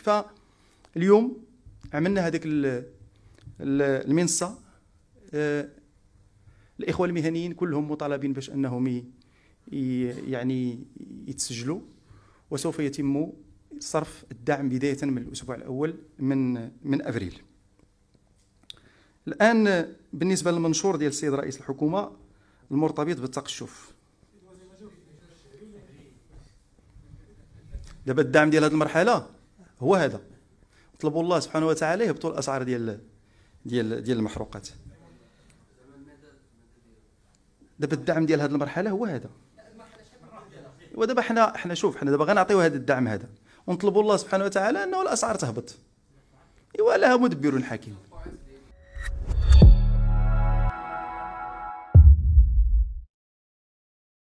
فاليوم عملنا هذيك المنصه آه، الاخوه المهنيين كلهم مطالبين باش انهم يعني يتسجلوا وسوف يتم صرف الدعم بدايه من الاسبوع الاول من من ابريل الان بالنسبه للمنشور ديال السيد رئيس الحكومه المرتبط بالتقشف دابا الدعم ديال هذه المرحله هو هذا طلبوا الله سبحانه وتعالى يهبطوا الاسعار ديال ديال ديال المحروقات دابا الدعم ديال هذه المرحله هو هذا ودابا حنا حنا شوف حنا دابا غنعطيو هذا الدعم هذا ونطلبوا الله سبحانه وتعالى انه الاسعار تهبط ايوا لها مدبر حكيم